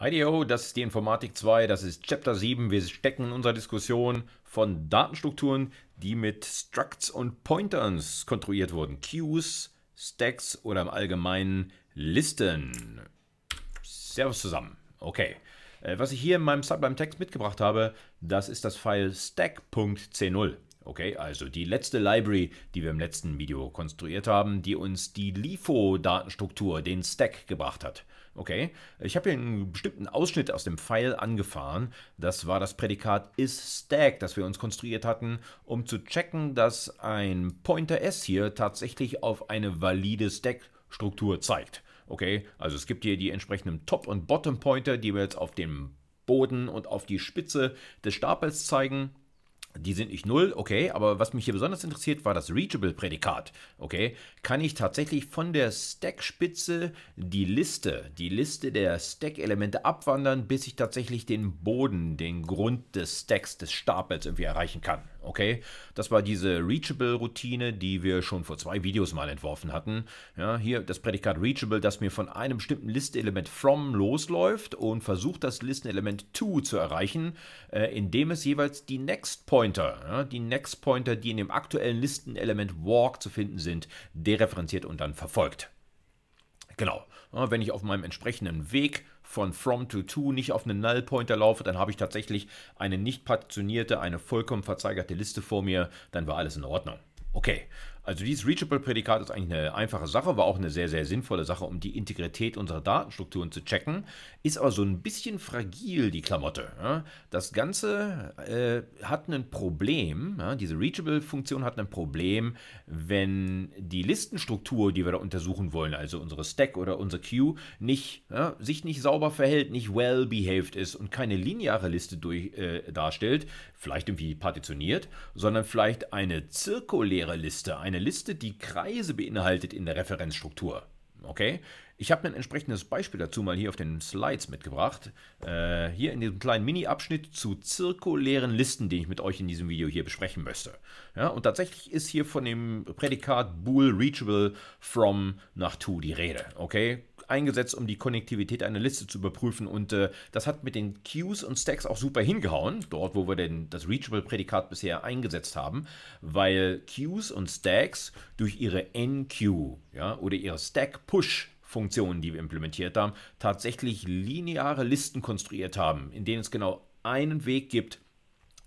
Heidio, das ist die Informatik 2, das ist Chapter 7. Wir stecken in unserer Diskussion von Datenstrukturen, die mit Structs und Pointers konstruiert wurden. Queues, Stacks oder im Allgemeinen Listen. Servus zusammen. Okay. Äh, was ich hier in meinem Sublime-Text mitgebracht habe, das ist das File stack.c0. Okay, also die letzte Library, die wir im letzten Video konstruiert haben, die uns die LIFO-Datenstruktur, den Stack, gebracht hat. Okay, ich habe hier einen bestimmten Ausschnitt aus dem Pfeil angefahren. Das war das Prädikat isStack, das wir uns konstruiert hatten, um zu checken, dass ein Pointer S hier tatsächlich auf eine valide Stack-Struktur zeigt. Okay, also es gibt hier die entsprechenden Top- und Bottom-Pointer, die wir jetzt auf dem Boden und auf die Spitze des Stapels zeigen. Die sind nicht null, okay, aber was mich hier besonders interessiert, war das Reachable-Prädikat. Okay, kann ich tatsächlich von der Stack-Spitze die Liste, die Liste der Stack-Elemente abwandern, bis ich tatsächlich den Boden, den Grund des Stacks, des Stapels irgendwie erreichen kann. Okay, das war diese Reachable-Routine, die wir schon vor zwei Videos mal entworfen hatten. Ja, hier das Prädikat Reachable, das mir von einem bestimmten Listenelement from losläuft und versucht, das Listenelement to zu erreichen, äh, indem es jeweils die Next Point Pointer. Ja, die Next Pointer, die in dem aktuellen Listenelement Walk zu finden sind, dereferenziert und dann verfolgt. Genau. Ja, wenn ich auf meinem entsprechenden Weg von from to to nicht auf einen Null Pointer laufe, dann habe ich tatsächlich eine nicht partitionierte, eine vollkommen verzeigerte Liste vor mir, dann war alles in Ordnung. Okay, also dieses Reachable-Prädikat ist eigentlich eine einfache Sache, war auch eine sehr, sehr sinnvolle Sache, um die Integrität unserer Datenstrukturen zu checken, ist aber so ein bisschen fragil, die Klamotte. Das Ganze äh, hat ein Problem, diese Reachable-Funktion hat ein Problem, wenn die Listenstruktur, die wir da untersuchen wollen, also unsere Stack oder unsere Queue, nicht, ja, sich nicht sauber verhält, nicht well-behaved ist und keine lineare Liste durch, äh, darstellt, vielleicht irgendwie partitioniert, sondern vielleicht eine zirkuläre Liste, eine Liste, die Kreise beinhaltet in der Referenzstruktur. Okay? Ich habe ein entsprechendes Beispiel dazu mal hier auf den Slides mitgebracht. Äh, hier in diesem kleinen Mini-Abschnitt zu zirkulären Listen, den ich mit euch in diesem Video hier besprechen möchte. Ja, und tatsächlich ist hier von dem Prädikat bool reachable from nach to die Rede. Okay, eingesetzt, um die Konnektivität einer Liste zu überprüfen. Und äh, das hat mit den Queues und Stacks auch super hingehauen, dort, wo wir denn das Reachable-Prädikat bisher eingesetzt haben, weil Queues und Stacks durch ihre NQ ja, oder ihre Stack-Push Funktionen, die wir implementiert haben, tatsächlich lineare Listen konstruiert haben, in denen es genau einen Weg gibt,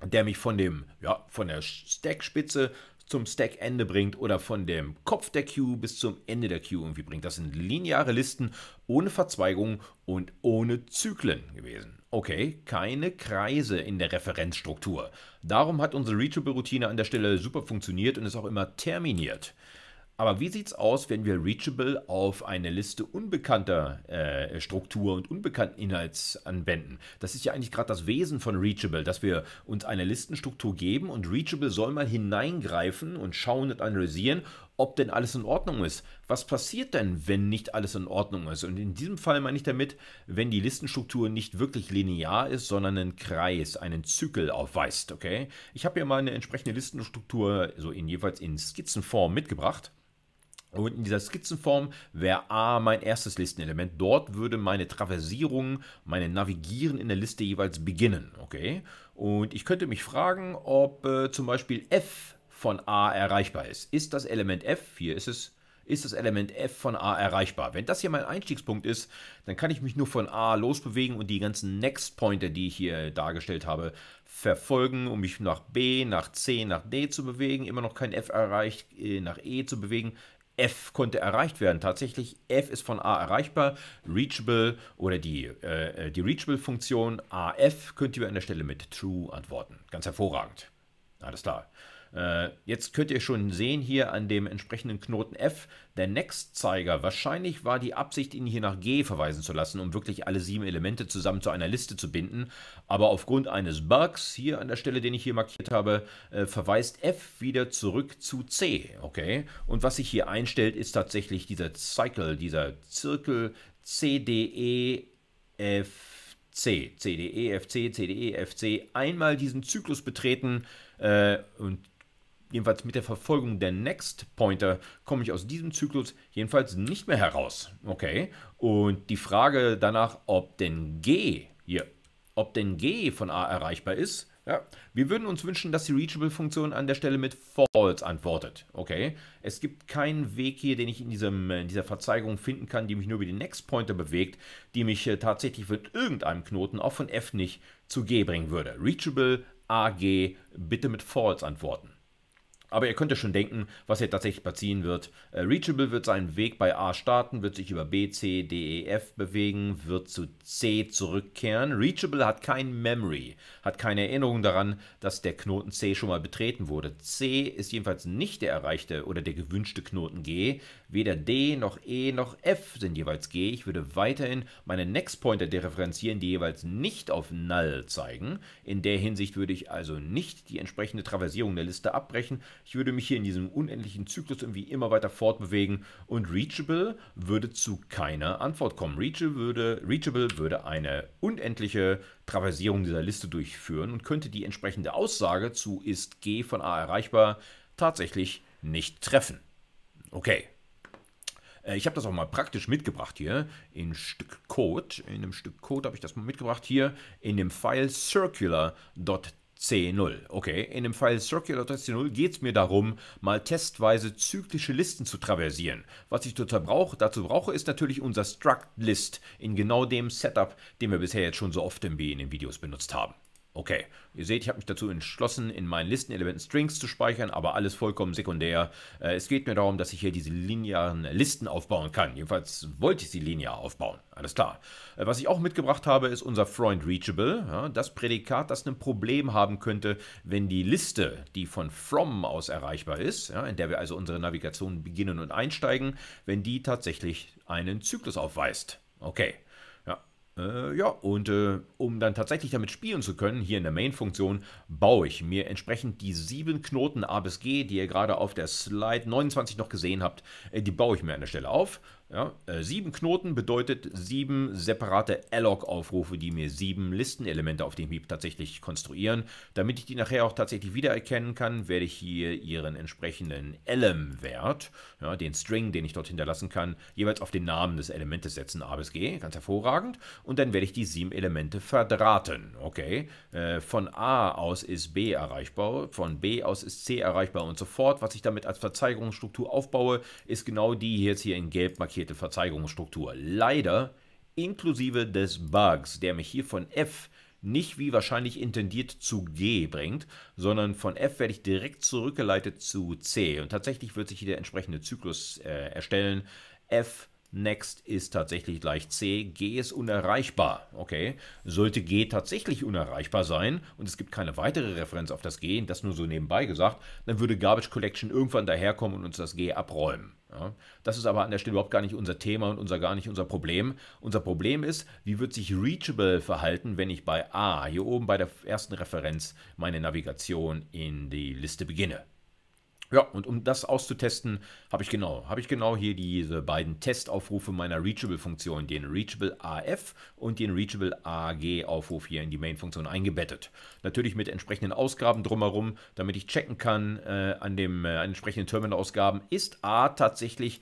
der mich von dem, ja, von der Stackspitze zum Stack-Ende bringt oder von dem Kopf der Queue bis zum Ende der Queue irgendwie bringt. Das sind lineare Listen ohne Verzweigungen und ohne Zyklen gewesen. Okay, keine Kreise in der Referenzstruktur. Darum hat unsere Reachable-Routine an der Stelle super funktioniert und ist auch immer terminiert. Aber wie sieht's aus, wenn wir Reachable auf eine Liste unbekannter äh, Struktur und unbekannten Inhalts anwenden? Das ist ja eigentlich gerade das Wesen von Reachable, dass wir uns eine Listenstruktur geben und Reachable soll mal hineingreifen und schauen und analysieren, ob denn alles in Ordnung ist. Was passiert denn, wenn nicht alles in Ordnung ist? Und in diesem Fall meine ich damit, wenn die Listenstruktur nicht wirklich linear ist, sondern einen Kreis, einen Zykel aufweist, okay? Ich habe hier mal eine entsprechende Listenstruktur so in jeweils in Skizzenform mitgebracht. Und in dieser Skizzenform wäre A mein erstes Listenelement. Dort würde meine Traversierung, meine Navigieren in der Liste jeweils beginnen. Okay? Und ich könnte mich fragen, ob äh, zum Beispiel F von A erreichbar ist. Ist das Element F, hier ist es, ist das Element F von A erreichbar? Wenn das hier mein Einstiegspunkt ist, dann kann ich mich nur von A losbewegen und die ganzen Next Pointer, die ich hier dargestellt habe, verfolgen, um mich nach B, nach C, nach D zu bewegen, immer noch kein F erreicht, äh, nach E zu bewegen, F konnte erreicht werden. Tatsächlich, F ist von A erreichbar. Reachable oder die, äh, äh die Reachable-Funktion AF könnt ihr an der Stelle mit True antworten. Ganz hervorragend. Alles klar. Äh, jetzt könnt ihr schon sehen hier an dem entsprechenden Knoten F, der Next-Zeiger. Wahrscheinlich war die Absicht, ihn hier nach G verweisen zu lassen, um wirklich alle sieben Elemente zusammen zu einer Liste zu binden. Aber aufgrund eines Bugs, hier an der Stelle, den ich hier markiert habe, äh, verweist F wieder zurück zu C. Okay? Und was sich hier einstellt, ist tatsächlich dieser Cycle, dieser Zirkel CDEFC. CDEFC, CDEFC. Einmal diesen Zyklus betreten äh, und jedenfalls mit der Verfolgung der Next Pointer komme ich aus diesem Zyklus jedenfalls nicht mehr heraus. Okay. Und die Frage danach, ob denn G hier, ob denn G von A erreichbar ist, ja, wir würden uns wünschen, dass die Reachable-Funktion an der Stelle mit False antwortet. Okay, es gibt keinen Weg hier, den ich in, diesem, in dieser Verzeigerung finden kann, die mich nur über den Next Pointer bewegt, die mich äh, tatsächlich mit irgendeinem Knoten, auch von F nicht, zu G bringen würde. Reachable, AG, bitte mit False antworten. Aber ihr könnt ja schon denken, was hier tatsächlich passieren wird. Äh, Reachable wird seinen Weg bei A starten, wird sich über B, C, D, E, F bewegen, wird zu C zurückkehren. Reachable hat kein Memory, hat keine Erinnerung daran, dass der Knoten C schon mal betreten wurde. C ist jedenfalls nicht der erreichte oder der gewünschte Knoten G. Weder D noch E noch F sind jeweils G. Ich würde weiterhin meine Next-Pointer dereferenzieren, die jeweils nicht auf Null zeigen. In der Hinsicht würde ich also nicht die entsprechende Traversierung der Liste abbrechen. Ich würde mich hier in diesem unendlichen Zyklus irgendwie immer weiter fortbewegen und Reachable würde zu keiner Antwort kommen. Reachable würde, Reachable würde eine unendliche Traversierung dieser Liste durchführen und könnte die entsprechende Aussage zu ist G von A erreichbar tatsächlich nicht treffen. Okay, äh, ich habe das auch mal praktisch mitgebracht hier in Stück Code. In einem Stück Code habe ich das mal mitgebracht hier in dem File circular.txt. C0. Okay, in dem File Circular.c0 geht es mir darum, mal testweise zyklische Listen zu traversieren. Was ich dazu brauche, dazu brauche ist natürlich unser Struct List in genau dem Setup, den wir bisher jetzt schon so oft in den Videos benutzt haben. Okay, ihr seht, ich habe mich dazu entschlossen, in meinen Listenelementen Strings zu speichern, aber alles vollkommen sekundär. Äh, es geht mir darum, dass ich hier diese linearen Listen aufbauen kann. Jedenfalls wollte ich sie linear aufbauen. Alles klar. Äh, was ich auch mitgebracht habe, ist unser Freund Reachable. das Prädikat, das ein Problem haben könnte, wenn die Liste, die von From aus erreichbar ist, in der wir also unsere Navigation beginnen und einsteigen, wenn die tatsächlich einen Zyklus aufweist. Okay, äh, ja, und äh, um dann tatsächlich damit spielen zu können, hier in der Main-Funktion, baue ich mir entsprechend die sieben Knoten A bis G, die ihr gerade auf der Slide 29 noch gesehen habt, äh, die baue ich mir an der Stelle auf ja, äh, sieben Knoten bedeutet sieben separate Alloc-Aufrufe, die mir sieben Listenelemente auf dem Heap tatsächlich konstruieren. Damit ich die nachher auch tatsächlich wiedererkennen kann, werde ich hier ihren entsprechenden lm wert ja, den String, den ich dort hinterlassen kann, jeweils auf den Namen des Elementes setzen, A bis G, ganz hervorragend. Und dann werde ich die sieben Elemente verdrahten. Okay, äh, von A aus ist B erreichbar, von B aus ist C erreichbar und so fort. Was ich damit als Verzeigerungsstruktur aufbaue, ist genau die jetzt hier in Gelb markiert markierte Verzweigungsstruktur. Leider inklusive des Bugs, der mich hier von F nicht wie wahrscheinlich intendiert zu G bringt, sondern von F werde ich direkt zurückgeleitet zu C. Und tatsächlich wird sich hier der entsprechende Zyklus äh, erstellen. F Next ist tatsächlich gleich C. G ist unerreichbar. Okay. Sollte G tatsächlich unerreichbar sein und es gibt keine weitere Referenz auf das G, das nur so nebenbei gesagt, dann würde Garbage Collection irgendwann daherkommen und uns das G abräumen. Ja. Das ist aber an der Stelle überhaupt gar nicht unser Thema und unser gar nicht unser Problem. Unser Problem ist, wie wird sich Reachable verhalten, wenn ich bei A, hier oben bei der ersten Referenz, meine Navigation in die Liste beginne. Ja, und um das auszutesten, habe ich genau, habe ich genau hier diese beiden Testaufrufe meiner Reachable-Funktion, den Reachable AF und den Reachable AG-Aufruf hier in die Main-Funktion eingebettet. Natürlich mit entsprechenden Ausgaben drumherum, damit ich checken kann äh, an, den äh, entsprechenden Terminal-Ausgaben, ist A tatsächlich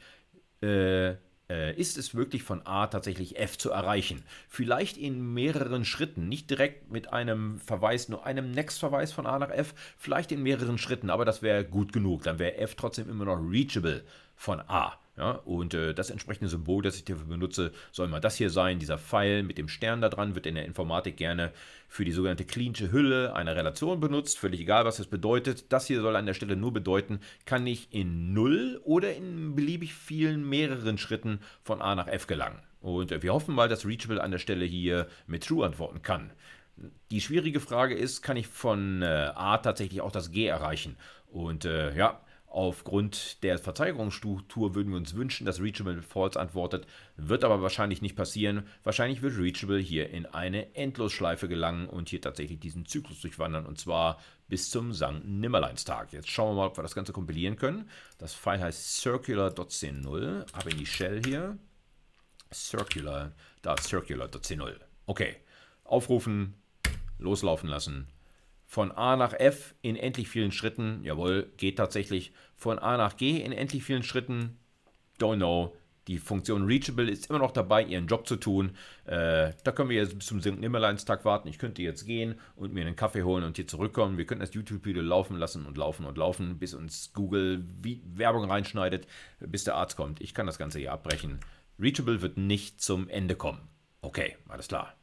äh, äh, ist es wirklich von A tatsächlich F zu erreichen? Vielleicht in mehreren Schritten, nicht direkt mit einem Verweis, nur einem Next-Verweis von A nach F, vielleicht in mehreren Schritten, aber das wäre gut genug. Dann wäre F trotzdem immer noch reachable von A. Ja, und äh, das entsprechende Symbol, das ich dafür benutze, soll mal das hier sein. Dieser Pfeil mit dem Stern da dran wird in der Informatik gerne für die sogenannte cleansche Hülle einer Relation benutzt. Völlig egal, was das bedeutet. Das hier soll an der Stelle nur bedeuten, kann ich in null oder in beliebig vielen mehreren Schritten von A nach F gelangen. Und äh, wir hoffen mal, dass Reachable an der Stelle hier mit True antworten kann. Die schwierige Frage ist, kann ich von äh, A tatsächlich auch das G erreichen? Und äh, ja, Aufgrund der Verzeigerungsstruktur würden wir uns wünschen, dass Reachable False antwortet, wird aber wahrscheinlich nicht passieren. Wahrscheinlich wird Reachable hier in eine Endlosschleife gelangen und hier tatsächlich diesen Zyklus durchwandern und zwar bis zum Sankt Nimmerleinstag. Jetzt schauen wir mal, ob wir das Ganze kompilieren können. Das File heißt circular.c0, habe in die Shell hier. Circular, da circular.c0. Okay, aufrufen, loslaufen lassen von A nach F in endlich vielen Schritten. Jawohl, geht tatsächlich. Von A nach G in endlich vielen Schritten. Don't know. Die Funktion Reachable ist immer noch dabei, ihren Job zu tun. Äh, da können wir jetzt bis zum St. Nimmerleinstag warten. Ich könnte jetzt gehen und mir einen Kaffee holen und hier zurückkommen. Wir könnten das YouTube-Video laufen lassen und laufen und laufen, bis uns Google Werbung reinschneidet, bis der Arzt kommt. Ich kann das Ganze hier abbrechen. Reachable wird nicht zum Ende kommen. Okay, alles klar.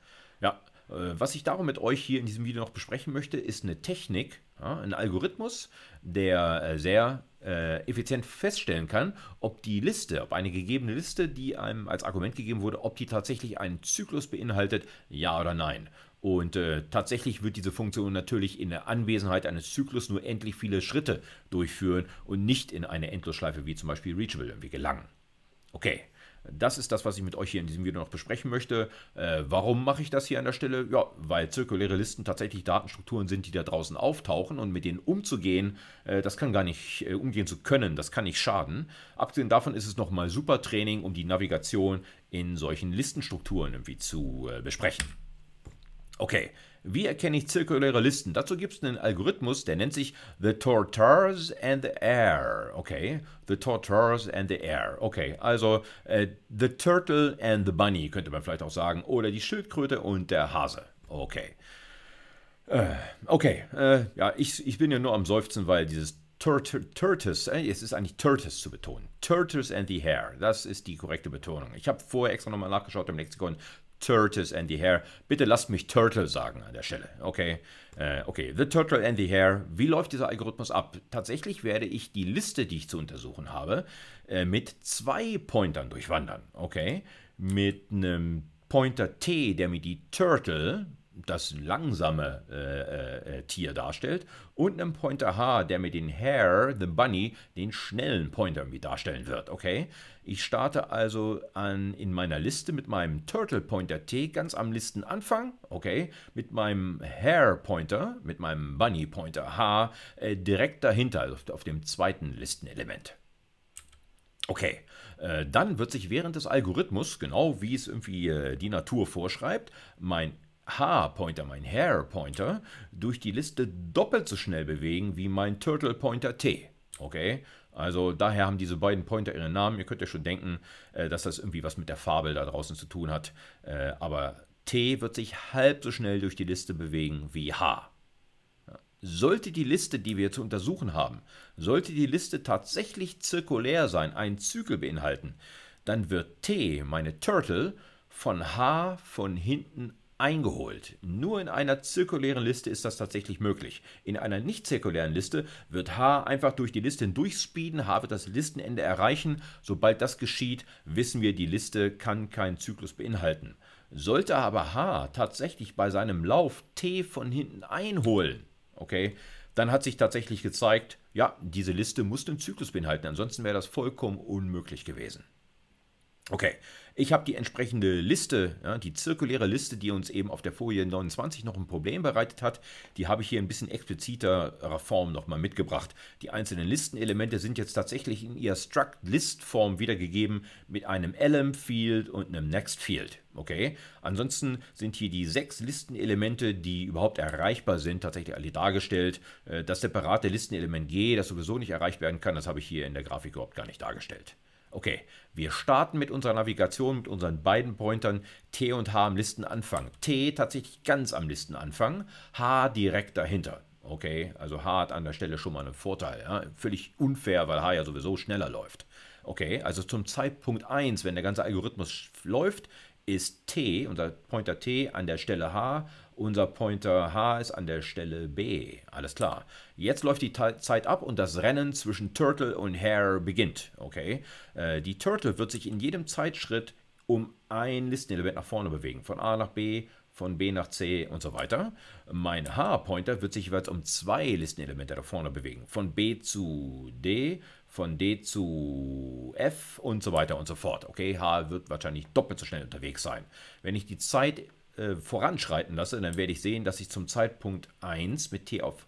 Ja, äh, was ich darum mit euch hier in diesem Video noch besprechen möchte, ist eine Technik, ein Algorithmus, der äh, sehr äh, effizient feststellen kann, ob die Liste, ob eine gegebene Liste, die einem als Argument gegeben wurde, ob die tatsächlich einen Zyklus beinhaltet, ja oder nein. Und tatsächlich wird diese Funktion natürlich in der Anwesenheit eines Zyklus nur endlich viele Schritte durchführen und nicht in eine Endlosschleife wie zum Beispiel Reachable irgendwie gelangen. Okay, das ist das, was ich mit euch hier in diesem Video noch besprechen möchte. Äh, warum mache ich das hier an der Stelle? Ja, weil zirkuläre Listen tatsächlich Datenstrukturen sind, die da draußen auftauchen und mit denen umzugehen, äh, das kann gar nicht äh, umgehen zu können, das kann nicht schaden. Abgesehen davon ist es nochmal super Training, um die Navigation in solchen Listenstrukturen irgendwie zu äh, besprechen. Okay, wie erkenne ich zirkuläre Listen? Dazu gibt es einen Algorithmus, der nennt sich The Tortoise and the Air. Okay, The Tortoise and the Air. Okay, also äh, The Turtle and the Bunny könnte man vielleicht auch sagen. Oder die Schildkröte und der Hase. Okay. Äh, okay, äh, ja, ich, ich bin ja nur am Seufzen, weil dieses Tortoise, äh, es ist eigentlich Tortoise zu betonen. Tortoise and the Hare, das ist die korrekte Betonung. Ich habe vorher extra nochmal nachgeschaut im Lexikon. Turtles and the Hare. Bitte lasst mich Turtle sagen an der Stelle. Okay, äh, okay, The Turtle and the Hare. Wie läuft dieser Algorithmus ab? Tatsächlich werde ich die Liste, die ich zu untersuchen habe, äh, mit zwei Pointern durchwandern. Okay, mit einem Pointer T, der mir die Turtle das langsame äh, äh, Tier darstellt und einem Pointer H, der mit den Hare, the Bunny, den schnellen Pointer irgendwie darstellen wird, okay? Ich starte also an, in meiner Liste mit meinem Turtle Pointer T ganz am Listenanfang, okay? Mit meinem Hare Pointer, mit meinem Bunny Pointer H äh, direkt dahinter, also auf, auf dem zweiten Listenelement. Okay, äh, dann wird sich während des Algorithmus, genau wie es irgendwie äh, die Natur vorschreibt, mein H-Pointer, mein Hair-Pointer, durch die Liste doppelt so schnell bewegen wie mein Turtle-Pointer T. Okay? Also daher haben diese beiden Pointer ihren Namen. Ihr könnt ja schon denken, äh, dass das irgendwie was mit der Fabel da draußen zu tun hat. Äh, aber T wird sich halb so schnell durch die Liste bewegen wie H. Sollte die Liste, die wir zu untersuchen haben, sollte die Liste tatsächlich zirkulär sein, einen Zykel beinhalten, dann wird T, meine Turtle, von H von hinten eingeholt. Nur in einer zirkulären Liste ist das tatsächlich möglich. In einer nicht zirkulären Liste wird H einfach durch die Liste hindurchspeeden, H wird das Listenende erreichen. Sobald das geschieht, wissen wir, die Liste kann keinen Zyklus beinhalten. Sollte aber H tatsächlich bei seinem Lauf T von hinten einholen, okay, dann hat sich tatsächlich gezeigt, ja, diese Liste muss den Zyklus beinhalten, ansonsten wäre das vollkommen unmöglich gewesen. Okay, ich habe die entsprechende Liste, ja, die zirkuläre Liste, die uns eben auf der Folie 29 noch ein Problem bereitet hat, die habe ich hier ein bisschen expliziterer äh, Form nochmal mitgebracht. Die einzelnen Listenelemente sind jetzt tatsächlich in ihrer Struct-List-Form wiedergegeben mit einem LM-Field und einem Next-Field. Okay, ansonsten sind hier die sechs Listenelemente, die überhaupt erreichbar sind, tatsächlich alle dargestellt. Äh, das separate Listenelement G, das sowieso nicht erreicht werden kann, das habe ich hier in der Grafik überhaupt gar nicht dargestellt. Okay, wir starten mit unserer Navigation, mit unseren beiden Pointern T und H am Listenanfang. T tatsächlich ganz am Listenanfang, H direkt dahinter. Okay, also H hat an der Stelle schon mal einen Vorteil. Ja? Völlig unfair, weil H ja sowieso schneller läuft. Okay, also zum Zeitpunkt 1, wenn der ganze Algorithmus läuft, ist T, unser Pointer T, an der Stelle H unser Pointer H ist an der Stelle B. Alles klar. Jetzt läuft die Zeit ab und das Rennen zwischen Turtle und Hare beginnt. Okay. Äh, die Turtle wird sich in jedem Zeitschritt um ein Listenelement nach vorne bewegen. Von A nach B, von B nach C und so weiter. Mein H-Pointer wird sich jeweils um zwei Listenelemente nach vorne bewegen. Von B zu D, von D zu F und so weiter und so fort. Okay, H wird wahrscheinlich doppelt so schnell unterwegs sein. Wenn ich die Zeit äh, voranschreiten lasse, dann werde ich sehen, dass ich zum Zeitpunkt 1 mit T auf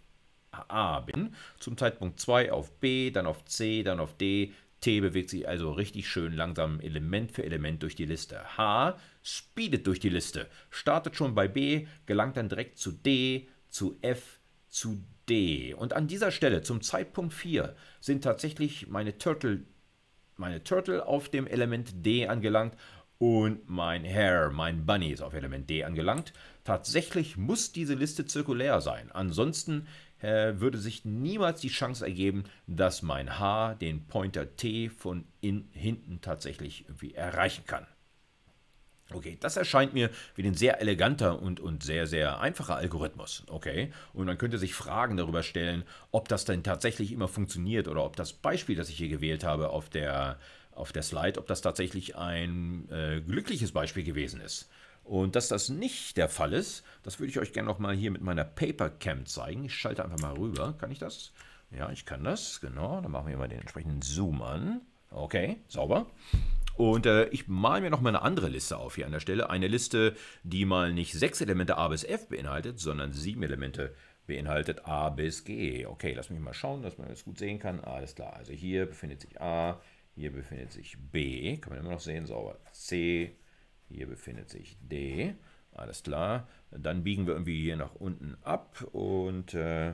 A bin, zum Zeitpunkt 2 auf B, dann auf C, dann auf D. T bewegt sich also richtig schön langsam Element für Element durch die Liste. H speedet durch die Liste, startet schon bei B, gelangt dann direkt zu D, zu F, zu D. Und an dieser Stelle, zum Zeitpunkt 4, sind tatsächlich meine Turtle meine Turtle auf dem Element D angelangt und mein Hair, mein Bunny ist auf Element D angelangt. Tatsächlich muss diese Liste zirkulär sein. Ansonsten äh, würde sich niemals die Chance ergeben, dass mein H den Pointer T von in, hinten tatsächlich irgendwie erreichen kann. Okay, das erscheint mir wie ein sehr eleganter und, und sehr, sehr einfacher Algorithmus. Okay, und man könnte sich Fragen darüber stellen, ob das denn tatsächlich immer funktioniert oder ob das Beispiel, das ich hier gewählt habe, auf der auf der Slide, ob das tatsächlich ein äh, glückliches Beispiel gewesen ist. Und dass das nicht der Fall ist, das würde ich euch gerne nochmal hier mit meiner Papercam zeigen. Ich schalte einfach mal rüber. Kann ich das? Ja, ich kann das. Genau, dann machen wir mal den entsprechenden Zoom an. Okay, sauber. Und äh, ich male mir nochmal eine andere Liste auf hier an der Stelle. Eine Liste, die mal nicht sechs Elemente A bis F beinhaltet, sondern sieben Elemente beinhaltet A bis G. Okay, lass mich mal schauen, dass man das gut sehen kann. Alles klar, also hier befindet sich A, hier befindet sich B, kann man immer noch sehen, sauber. C, hier befindet sich D. Alles klar. Dann biegen wir irgendwie hier nach unten ab und äh,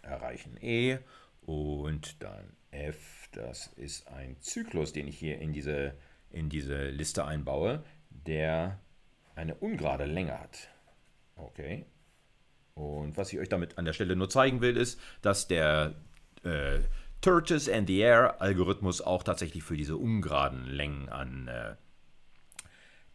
erreichen E. Und dann F, das ist ein Zyklus, den ich hier in diese, in diese Liste einbaue, der eine ungerade Länge hat. Okay. Und was ich euch damit an der Stelle nur zeigen will, ist, dass der äh, Turtles and the Air Algorithmus auch tatsächlich für diese ungeraden Längen an, äh,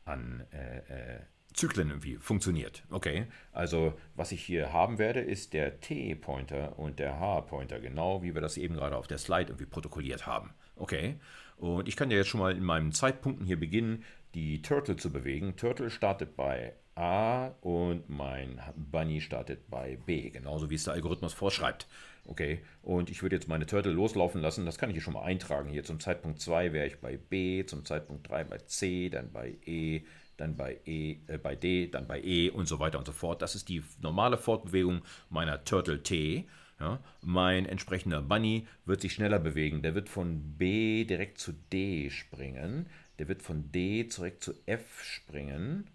an äh, äh, Zyklen irgendwie funktioniert. Okay, also was ich hier haben werde, ist der T-Pointer und der H-Pointer, genau wie wir das eben gerade auf der Slide irgendwie protokolliert haben. Okay, und ich kann ja jetzt schon mal in meinen Zeitpunkten hier beginnen, die Turtle zu bewegen. Turtle startet bei A und mein Bunny startet bei B, genauso wie es der Algorithmus vorschreibt. Okay, und ich würde jetzt meine Turtle loslaufen lassen, das kann ich hier schon mal eintragen. Hier zum Zeitpunkt 2 wäre ich bei B, zum Zeitpunkt 3 bei C, dann bei E, dann bei E, äh, bei D, dann bei E und so weiter und so fort. Das ist die normale Fortbewegung meiner Turtle T. Ja, mein entsprechender Bunny wird sich schneller bewegen. Der wird von B direkt zu D springen. Der wird von D direkt zu F springen.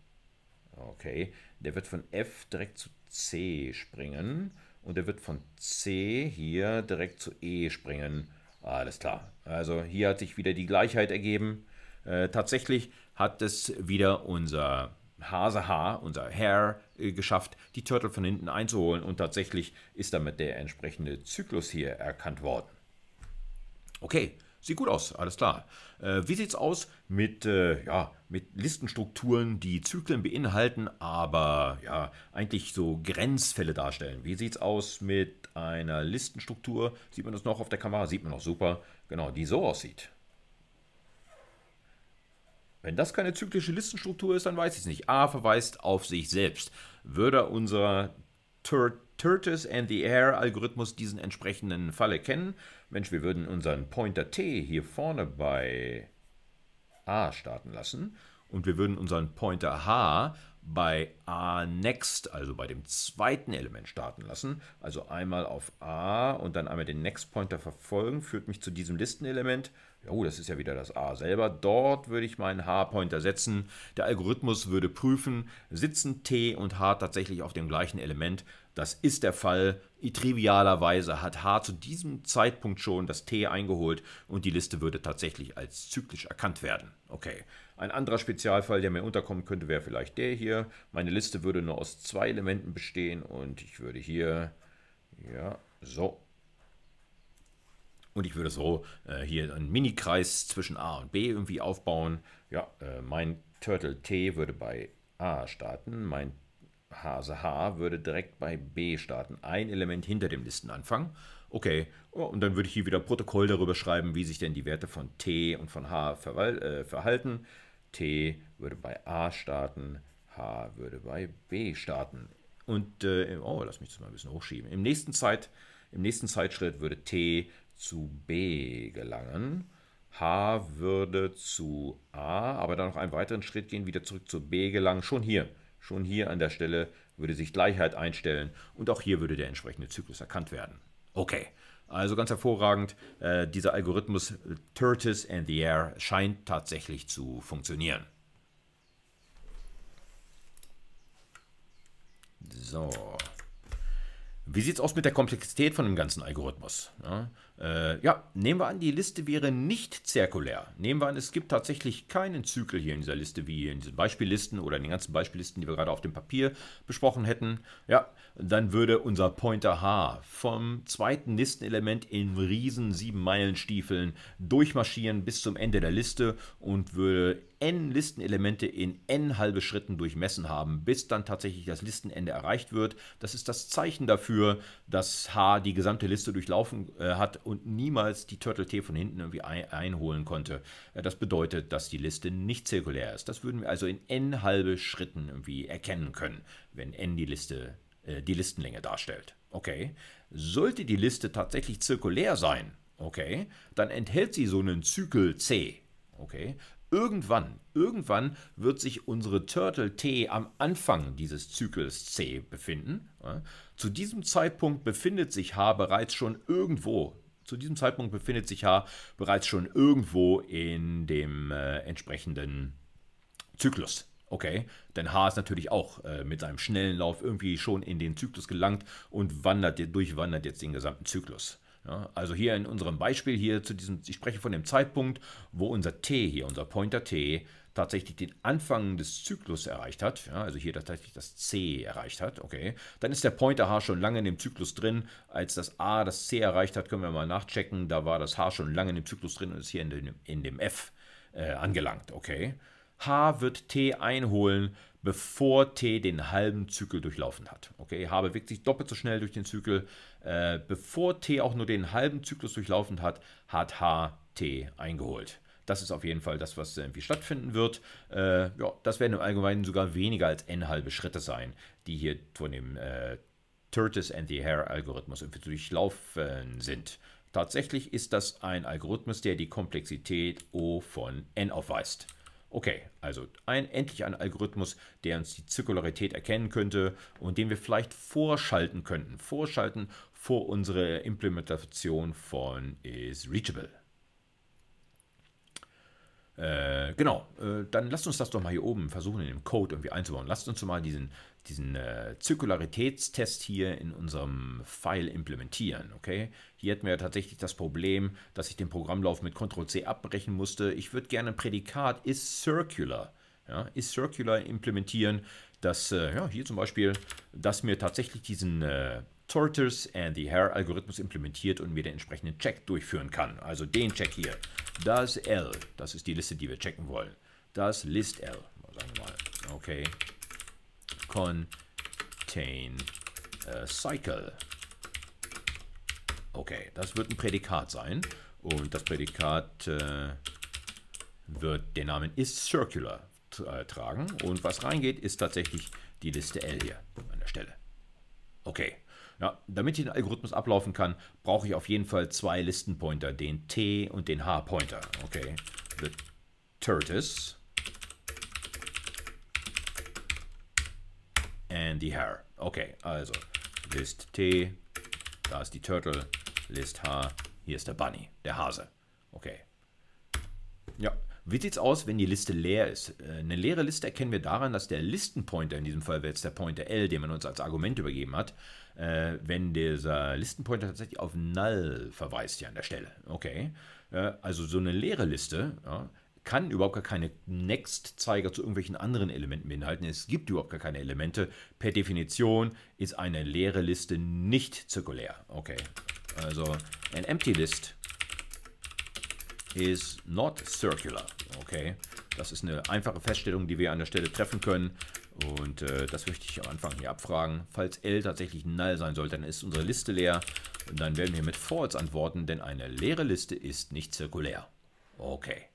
Okay. Der wird von F direkt zu C springen und der wird von C hier direkt zu E springen. Alles klar. Also hier hat sich wieder die Gleichheit ergeben. Äh, tatsächlich hat es wieder unser Hasehaar, unser Hair, äh, geschafft, die Turtle von hinten einzuholen und tatsächlich ist damit der entsprechende Zyklus hier erkannt worden. Okay, Sieht gut aus, alles klar. Äh, wie es aus mit, äh, ja, mit Listenstrukturen, die Zyklen beinhalten, aber ja, eigentlich so Grenzfälle darstellen? Wie sieht es aus mit einer Listenstruktur? Sieht man das noch auf der Kamera? Sieht man noch super. Genau, die so aussieht. Wenn das keine zyklische Listenstruktur ist, dann weiß ich es nicht. A verweist auf sich selbst. Würde unser Tur Turtis and the Air Algorithmus diesen entsprechenden Fall erkennen? Mensch, wir würden unseren Pointer T hier vorne bei A starten lassen und wir würden unseren Pointer H bei A next, also bei dem zweiten Element starten lassen. Also einmal auf A und dann einmal den Next Pointer verfolgen, führt mich zu diesem Listenelement. Oh, das ist ja wieder das A selber. Dort würde ich meinen H-Pointer setzen. Der Algorithmus würde prüfen, sitzen T und H tatsächlich auf dem gleichen Element, das ist der Fall. Trivialerweise hat H zu diesem Zeitpunkt schon das T eingeholt und die Liste würde tatsächlich als zyklisch erkannt werden. Okay. Ein anderer Spezialfall, der mir unterkommen könnte, wäre vielleicht der hier. Meine Liste würde nur aus zwei Elementen bestehen und ich würde hier, ja, so. Und ich würde so äh, hier einen Mini-Kreis zwischen A und B irgendwie aufbauen. Ja, äh, mein Turtle T würde bei A starten, mein Hase H würde direkt bei B starten. Ein Element hinter dem Listenanfang. Okay, und dann würde ich hier wieder Protokoll darüber schreiben, wie sich denn die Werte von T und von H äh, verhalten. T würde bei A starten, H würde bei B starten. Und, äh, oh, lass mich das mal ein bisschen hochschieben. Im nächsten, Zeit, Im nächsten Zeitschritt würde T zu B gelangen. H würde zu A, aber dann noch einen weiteren Schritt gehen, wieder zurück zu B gelangen. Schon hier Schon hier an der Stelle würde sich Gleichheit einstellen und auch hier würde der entsprechende Zyklus erkannt werden. Okay, also ganz hervorragend, äh, dieser Algorithmus Tortoise and the Air scheint tatsächlich zu funktionieren. So, wie sieht es aus mit der Komplexität von dem ganzen Algorithmus? Ja, äh, ja, nehmen wir an, die Liste wäre nicht zirkulär. Nehmen wir an, es gibt tatsächlich keinen Zyklus hier in dieser Liste, wie in diesen Beispiellisten oder in den ganzen Beispiellisten, die wir gerade auf dem Papier besprochen hätten. Ja, dann würde unser Pointer H vom zweiten Listenelement in riesen sieben Stiefeln durchmarschieren bis zum Ende der Liste und würde n Listenelemente in n halbe Schritten durchmessen haben, bis dann tatsächlich das Listenende erreicht wird. Das ist das Zeichen dafür, dass H die gesamte Liste durchlaufen äh, hat und niemals die Turtle T von hinten irgendwie ein einholen konnte. Äh, das bedeutet, dass die Liste nicht zirkulär ist. Das würden wir also in n halbe Schritten irgendwie erkennen können, wenn n die Liste äh, die Listenlänge darstellt. Okay. Sollte die Liste tatsächlich zirkulär sein, okay, dann enthält sie so einen Zykel C. Okay, Irgendwann, irgendwann wird sich unsere Turtle T am Anfang dieses Zyklus C befinden. Zu diesem Zeitpunkt befindet sich H bereits schon irgendwo. Zu diesem Zeitpunkt befindet sich H bereits schon irgendwo in dem äh, entsprechenden Zyklus. Okay, denn H ist natürlich auch äh, mit seinem schnellen Lauf irgendwie schon in den Zyklus gelangt und wandert, durchwandert jetzt den gesamten Zyklus. Ja, also hier in unserem Beispiel hier zu diesem, ich spreche von dem Zeitpunkt, wo unser T hier, unser Pointer T, tatsächlich den Anfang des Zyklus erreicht hat, ja, also hier tatsächlich das C erreicht hat, okay, dann ist der Pointer H schon lange in dem Zyklus drin. Als das A das C erreicht hat, können wir mal nachchecken, da war das H schon lange in dem Zyklus drin und ist hier in dem, in dem F äh, angelangt, okay. H wird T einholen, bevor T den halben Zyklus durchlaufen hat. Okay, H bewegt sich doppelt so schnell durch den Zyklus äh, bevor T auch nur den halben Zyklus durchlaufen hat, hat H T eingeholt. Das ist auf jeden Fall das, was irgendwie stattfinden wird. Äh, ja, das werden im Allgemeinen sogar weniger als n halbe Schritte sein, die hier von dem äh, Turtis and the Hare Algorithmus irgendwie durchlaufen sind. Tatsächlich ist das ein Algorithmus, der die Komplexität O von n aufweist. Okay, also ein, endlich ein Algorithmus, der uns die Zirkularität erkennen könnte und den wir vielleicht vorschalten könnten. Vorschalten, vor unserer Implementation von IsReachable. Äh, genau, äh, dann lasst uns das doch mal hier oben versuchen, in dem Code irgendwie einzubauen. Lasst uns mal diesen, diesen äh, Zirkularitätstest hier in unserem File implementieren. Okay, hier hätten wir tatsächlich das Problem, dass ich den Programmlauf mit Ctrl-C abbrechen musste. Ich würde gerne ein Prädikat is circular, ja, is circular implementieren, dass äh, ja, hier zum Beispiel, dass mir tatsächlich diesen äh, Tortoise and the Hare Algorithmus implementiert und mir den entsprechenden Check durchführen kann. Also den Check hier. Das L, das ist die Liste, die wir checken wollen. Das List L, sagen wir mal. Okay. Contain Cycle. Okay, das wird ein Prädikat sein. Und das Prädikat äh, wird den Namen isCircular tragen. Und was reingeht, ist tatsächlich die Liste L hier an der Stelle. Ja, damit ich den Algorithmus ablaufen kann, brauche ich auf jeden Fall zwei Listenpointer, den T und den H-Pointer. Okay, the tortoise and the hare. Okay, also list T, da ist die Turtle, list H, hier ist der Bunny, der Hase. Okay. Ja, wie sieht es aus, wenn die Liste leer ist? Äh, eine leere Liste erkennen wir daran, dass der Listenpointer, in diesem Fall wäre jetzt der Pointer L, den man uns als Argument übergeben hat, äh, wenn dieser Listenpointer tatsächlich auf Null verweist hier an der Stelle. Okay. Äh, also so eine leere Liste ja, kann überhaupt gar keine Next-Zeiger zu irgendwelchen anderen Elementen beinhalten. Es gibt überhaupt gar keine Elemente. Per Definition ist eine leere Liste nicht zirkulär. Okay. Also ein Empty List is not circular. Okay, das ist eine einfache Feststellung, die wir an der Stelle treffen können. Und äh, das möchte ich am Anfang hier abfragen. Falls L tatsächlich null sein sollte, dann ist unsere Liste leer. Und dann werden wir mit False antworten, denn eine leere Liste ist nicht zirkulär. Okay.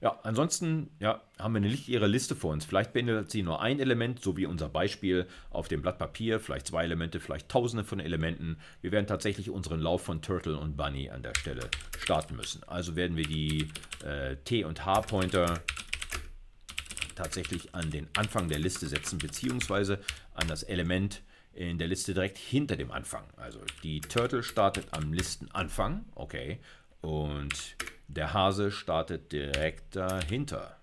Ja, ansonsten ja, haben wir nicht ihre Liste vor uns. Vielleicht beinhaltet sie nur ein Element, so wie unser Beispiel auf dem Blatt Papier, vielleicht zwei Elemente, vielleicht tausende von Elementen. Wir werden tatsächlich unseren Lauf von Turtle und Bunny an der Stelle starten müssen. Also werden wir die äh, T- und H-Pointer tatsächlich an den Anfang der Liste setzen, beziehungsweise an das Element in der Liste direkt hinter dem Anfang. Also die Turtle startet am Listenanfang, okay, und der Hase startet direkt dahinter.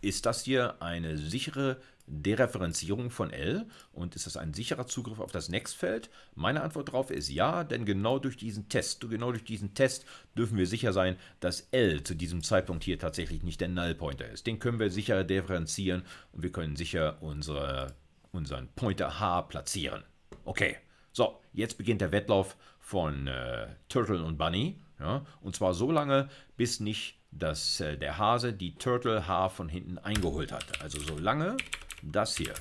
Ist das hier eine sichere Dereferenzierung von L und ist das ein sicherer Zugriff auf das Next-Feld? Meine Antwort darauf ist ja, denn genau durch diesen Test, genau durch diesen Test dürfen wir sicher sein, dass L zu diesem Zeitpunkt hier tatsächlich nicht der Null-Pointer ist. Den können wir sicher differenzieren und wir können sicher unsere, unseren Pointer H platzieren. Okay, so, jetzt beginnt der Wettlauf von äh, Turtle und Bunny. Ja? Und zwar so lange, bis nicht dass, äh, der Hase die Turtle-Haar von hinten eingeholt hat. Also so lange das hier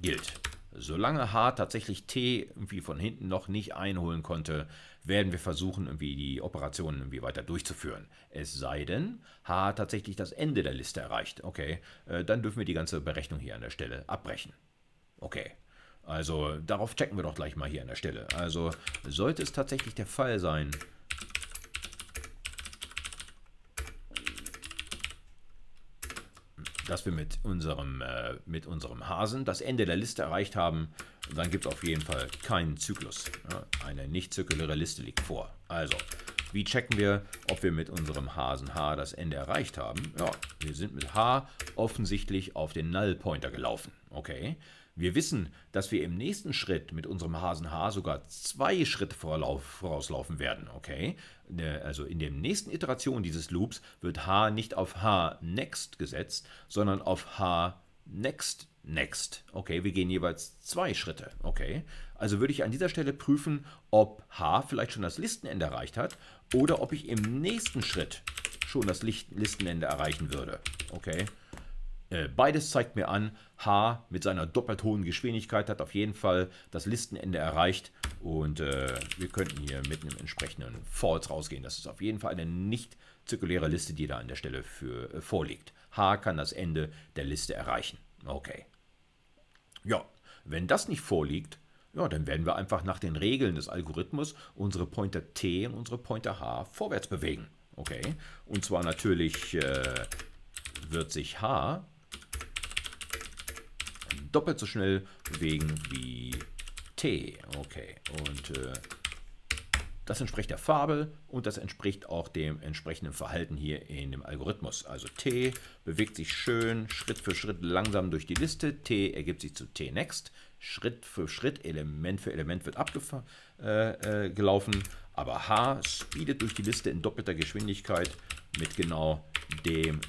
gilt. Solange H tatsächlich T irgendwie von hinten noch nicht einholen konnte, werden wir versuchen, irgendwie die Operationen irgendwie weiter durchzuführen. Es sei denn, H tatsächlich das Ende der Liste erreicht. Okay, äh, dann dürfen wir die ganze Berechnung hier an der Stelle abbrechen. Okay. Also darauf checken wir doch gleich mal hier an der Stelle. Also sollte es tatsächlich der Fall sein. dass wir mit unserem, äh, mit unserem Hasen das Ende der Liste erreicht haben, dann gibt es auf jeden Fall keinen Zyklus. Ja, eine nicht zirkuläre Liste liegt vor. Also, wie checken wir, ob wir mit unserem Hasen H das Ende erreicht haben? Ja, wir sind mit H offensichtlich auf den Null-Pointer gelaufen. Okay, wir wissen, dass wir im nächsten Schritt mit unserem Hasen H sogar zwei Schritte vorauslaufen werden, okay? Ne, also in der nächsten Iteration dieses Loops wird H nicht auf H next gesetzt, sondern auf H next next. Okay, wir gehen jeweils zwei Schritte, okay? Also würde ich an dieser Stelle prüfen, ob H vielleicht schon das Listenende erreicht hat oder ob ich im nächsten Schritt schon das Listenende erreichen würde, okay? Äh, beides zeigt mir an, H mit seiner doppelt hohen Geschwindigkeit hat auf jeden Fall das Listenende erreicht und äh, wir könnten hier mit einem entsprechenden False rausgehen. Das ist auf jeden Fall eine nicht zirkuläre Liste, die da an der Stelle für, äh, vorliegt. H kann das Ende der Liste erreichen. Okay. Ja, wenn das nicht vorliegt, ja, dann werden wir einfach nach den Regeln des Algorithmus unsere Pointer T und unsere Pointer H vorwärts bewegen. Okay, und zwar natürlich äh, wird sich H doppelt so schnell wegen wie T. Okay, und äh, das entspricht der Farbe und das entspricht auch dem entsprechenden Verhalten hier in dem Algorithmus. Also T bewegt sich schön Schritt für Schritt langsam durch die Liste. T ergibt sich zu T next. Schritt für Schritt, Element für Element wird abgelaufen. Äh, äh aber H speedet durch die Liste in doppelter Geschwindigkeit mit genau dem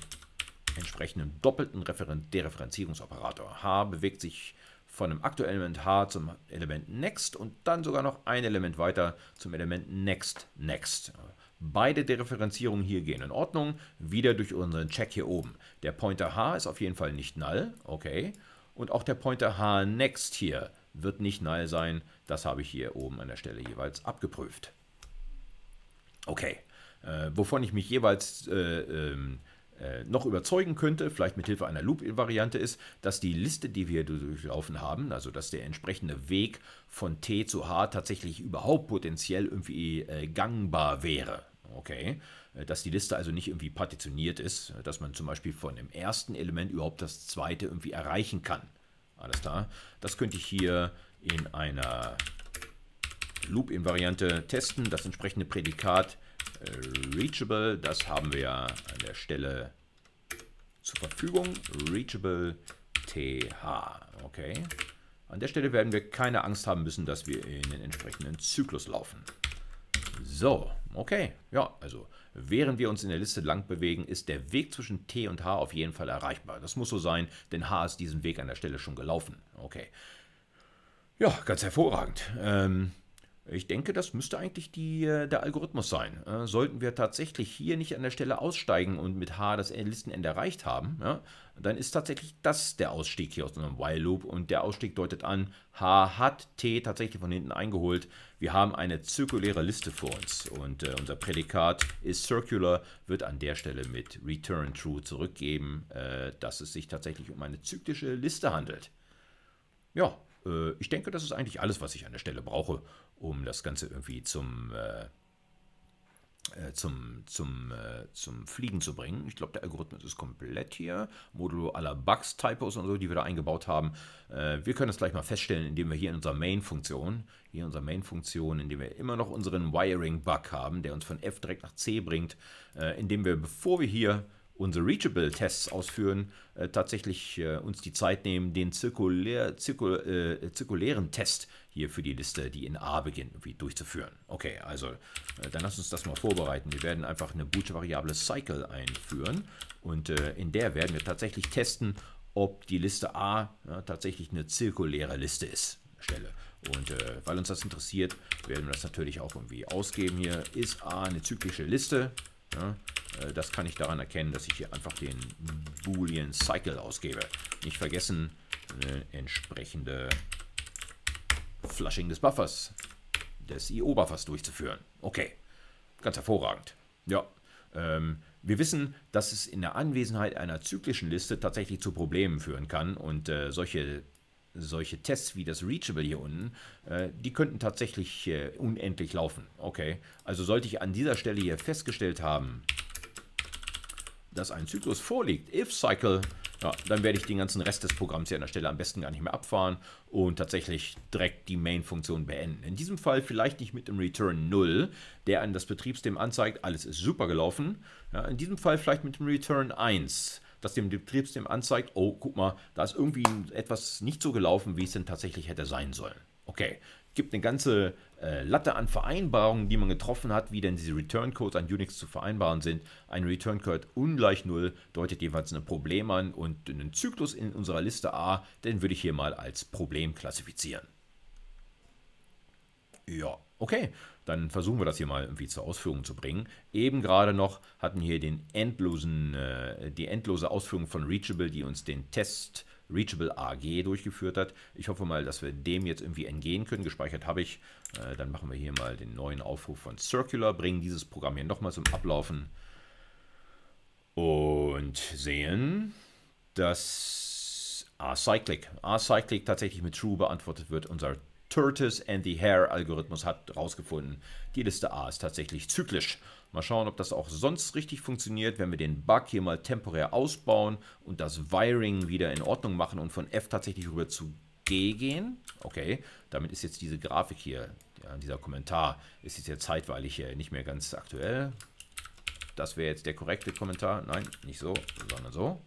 entsprechenden doppelten Referen Dereferenzierungsoperator. H bewegt sich von dem aktuellen Element H zum Element Next und dann sogar noch ein Element weiter zum Element Next Next. Beide Dereferenzierungen hier gehen in Ordnung, wieder durch unseren Check hier oben. Der Pointer H ist auf jeden Fall nicht null, okay. Und auch der Pointer H Next hier wird nicht null sein. Das habe ich hier oben an der Stelle jeweils abgeprüft. Okay, äh, wovon ich mich jeweils äh, ähm, äh, noch überzeugen könnte, vielleicht mit Hilfe einer Loop-Variante ist, dass die Liste, die wir durchlaufen haben, also dass der entsprechende Weg von T zu H tatsächlich überhaupt potenziell irgendwie äh, gangbar wäre. Okay, äh, dass die Liste also nicht irgendwie partitioniert ist, äh, dass man zum Beispiel von dem ersten Element überhaupt das zweite irgendwie erreichen kann. Alles klar, das könnte ich hier in einer Loop-Invariante testen, das entsprechende Prädikat Reachable, das haben wir an der Stelle zur Verfügung. Reachable TH. Okay. An der Stelle werden wir keine Angst haben müssen, dass wir in den entsprechenden Zyklus laufen. So, okay. Ja, also während wir uns in der Liste lang bewegen, ist der Weg zwischen T und H auf jeden Fall erreichbar. Das muss so sein, denn H ist diesen Weg an der Stelle schon gelaufen. Okay. Ja, ganz hervorragend. Ähm, ich denke, das müsste eigentlich die, äh, der Algorithmus sein. Äh, sollten wir tatsächlich hier nicht an der Stelle aussteigen und mit H das Listenende erreicht haben, ja, ne, dann ist tatsächlich das der Ausstieg hier aus unserem While Loop und der Ausstieg deutet an, H hat T tatsächlich von hinten eingeholt. Wir haben eine zirkuläre Liste vor uns und äh, unser Prädikat ist circular, wird an der Stelle mit return true zurückgeben, äh, dass es sich tatsächlich um eine zyklische Liste handelt. Ja, äh, ich denke, das ist eigentlich alles, was ich an der Stelle brauche um das Ganze irgendwie zum, äh, äh, zum, zum, äh, zum Fliegen zu bringen. Ich glaube, der Algorithmus ist komplett hier. Modulo aller Bugs, Typos und so, die wir da eingebaut haben. Äh, wir können das gleich mal feststellen, indem wir hier in unserer Main-Funktion, hier in unserer Main-Funktion, indem wir immer noch unseren Wiring-Bug haben, der uns von F direkt nach C bringt, äh, indem wir, bevor wir hier unsere Reachable-Tests ausführen, äh, tatsächlich äh, uns die Zeit nehmen, den zirkulär, zirkul, äh, zirkulären Test hier für die Liste, die in A beginnt, irgendwie durchzuführen. Okay, also äh, dann lass uns das mal vorbereiten. Wir werden einfach eine boot variable Cycle einführen und äh, in der werden wir tatsächlich testen, ob die Liste A ja, tatsächlich eine zirkuläre Liste ist. Stelle. Und äh, weil uns das interessiert, werden wir das natürlich auch irgendwie ausgeben hier. Ist A eine zyklische Liste? Ja, äh, das kann ich daran erkennen, dass ich hier einfach den Boolean Cycle ausgebe. Nicht vergessen, eine entsprechende Flushing des Buffers, des IO-Buffers durchzuführen. Okay, ganz hervorragend. Ja, ähm, wir wissen, dass es in der Anwesenheit einer zyklischen Liste tatsächlich zu Problemen führen kann und äh, solche solche Tests wie das Reachable hier unten, äh, die könnten tatsächlich äh, unendlich laufen. Okay, also sollte ich an dieser Stelle hier festgestellt haben, dass ein Zyklus vorliegt, if cycle, ja, dann werde ich den ganzen Rest des Programms hier an der Stelle am besten gar nicht mehr abfahren und tatsächlich direkt die Main-Funktion beenden. In diesem Fall vielleicht nicht mit dem Return 0, der an das Betriebssystem anzeigt, alles ist super gelaufen. Ja, in diesem Fall vielleicht mit dem Return 1 das dem Betriebssystem anzeigt, oh, guck mal, da ist irgendwie etwas nicht so gelaufen, wie es denn tatsächlich hätte sein sollen. Okay, gibt eine ganze äh, Latte an Vereinbarungen, die man getroffen hat, wie denn diese Return Codes an Unix zu vereinbaren sind. Ein Return Code ungleich Null deutet jeweils ein Problem an und einen Zyklus in unserer Liste A, den würde ich hier mal als Problem klassifizieren. Ja, Okay, dann versuchen wir das hier mal irgendwie zur Ausführung zu bringen. Eben gerade noch hatten wir hier den endlosen, äh, die endlose Ausführung von Reachable, die uns den Test Reachable AG durchgeführt hat. Ich hoffe mal, dass wir dem jetzt irgendwie entgehen können. Gespeichert habe ich. Äh, dann machen wir hier mal den neuen Aufruf von Circular, bringen dieses Programm hier nochmal zum Ablaufen und sehen, dass acyclic, acyclic tatsächlich mit true beantwortet wird, unser Tortoise and the Hare Algorithmus hat herausgefunden, die Liste A ist tatsächlich zyklisch. Mal schauen, ob das auch sonst richtig funktioniert, wenn wir den Bug hier mal temporär ausbauen und das Wiring wieder in Ordnung machen und von F tatsächlich rüber zu G gehen. Okay, damit ist jetzt diese Grafik hier, ja, dieser Kommentar, ist jetzt ja zeitweilig hier nicht mehr ganz aktuell. Das wäre jetzt der korrekte Kommentar. Nein, nicht so, sondern so.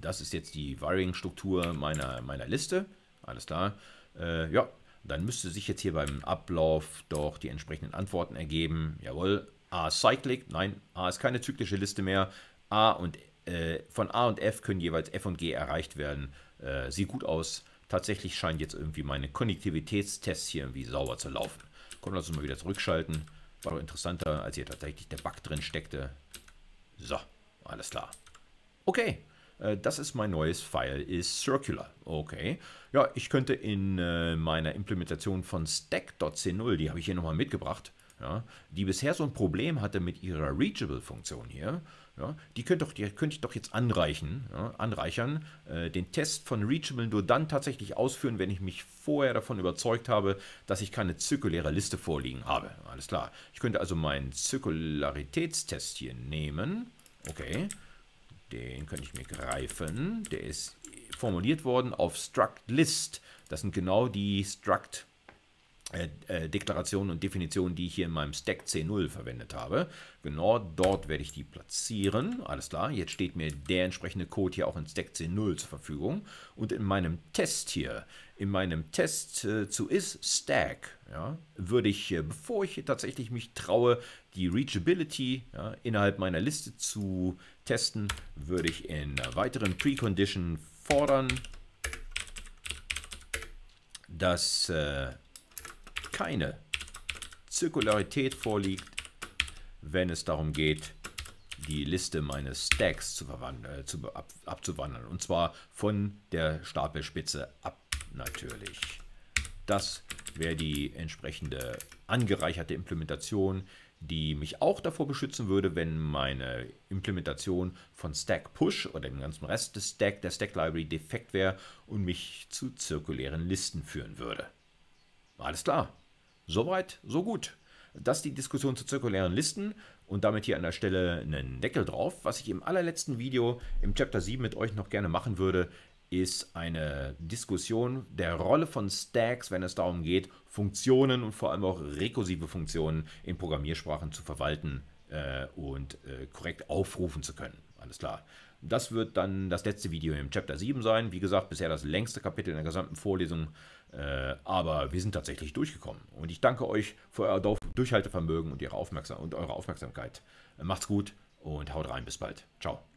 das ist jetzt die Varying-Struktur meiner, meiner Liste. Alles klar. Äh, ja, dann müsste sich jetzt hier beim Ablauf doch die entsprechenden Antworten ergeben. Jawohl, A ist cyclic, nein, A ist keine zyklische Liste mehr. A und äh, von A und F können jeweils F und G erreicht werden. Äh, sieht gut aus. Tatsächlich scheint jetzt irgendwie meine Konnektivitätstests hier irgendwie sauber zu laufen. Komm, lass uns mal wieder zurückschalten. War doch interessanter, als hier tatsächlich der Bug drin steckte. So, alles klar. Okay, äh, das ist mein neues File, ist Circular. Okay. Ja, ich könnte in äh, meiner Implementation von stack.c0, die habe ich hier nochmal mitgebracht, ja, die bisher so ein Problem hatte mit ihrer Reachable-Funktion hier, ja, die, könnte doch, die könnte ich doch jetzt anreichen, ja, anreichern, äh, den Test von Reachable nur dann tatsächlich ausführen, wenn ich mich vorher davon überzeugt habe, dass ich keine zirkuläre Liste vorliegen habe. Alles klar. Ich könnte also meinen Zirkularitätstest hier nehmen. Okay. Den könnte ich mir greifen. Der ist formuliert worden auf struct list. Das sind genau die struct äh, äh, Deklarationen und Definitionen, die ich hier in meinem Stack C0 verwendet habe. Genau dort werde ich die platzieren. Alles klar, jetzt steht mir der entsprechende Code hier auch in Stack C0 zur Verfügung. Und in meinem Test hier, in meinem Test äh, zu ist Stack, ja, würde ich, äh, bevor ich tatsächlich mich traue, die Reachability ja, innerhalb meiner Liste zu testen, würde ich in weiteren Precondition fordern, dass... Äh, keine Zirkularität vorliegt, wenn es darum geht, die Liste meines Stacks zu äh, zu, ab, abzuwandeln. Und zwar von der Stapelspitze ab natürlich. Das wäre die entsprechende angereicherte Implementation, die mich auch davor beschützen würde, wenn meine Implementation von Stack Push oder dem ganzen Rest des Stack, der Stack Library defekt wäre und mich zu zirkulären Listen führen würde. Alles klar. Soweit, so gut. Das ist die Diskussion zu zirkulären Listen und damit hier an der Stelle einen Deckel drauf. Was ich im allerletzten Video im Chapter 7 mit euch noch gerne machen würde, ist eine Diskussion der Rolle von Stacks, wenn es darum geht, Funktionen und vor allem auch rekursive Funktionen in Programmiersprachen zu verwalten äh, und äh, korrekt aufrufen zu können. Alles klar. Das wird dann das letzte Video im Chapter 7 sein. Wie gesagt, bisher das längste Kapitel in der gesamten Vorlesung. Äh, aber wir sind tatsächlich durchgekommen. Und ich danke euch für euer Durchhaltevermögen und, ihre Aufmerksam und eure Aufmerksamkeit. Macht's gut und haut rein. Bis bald. Ciao.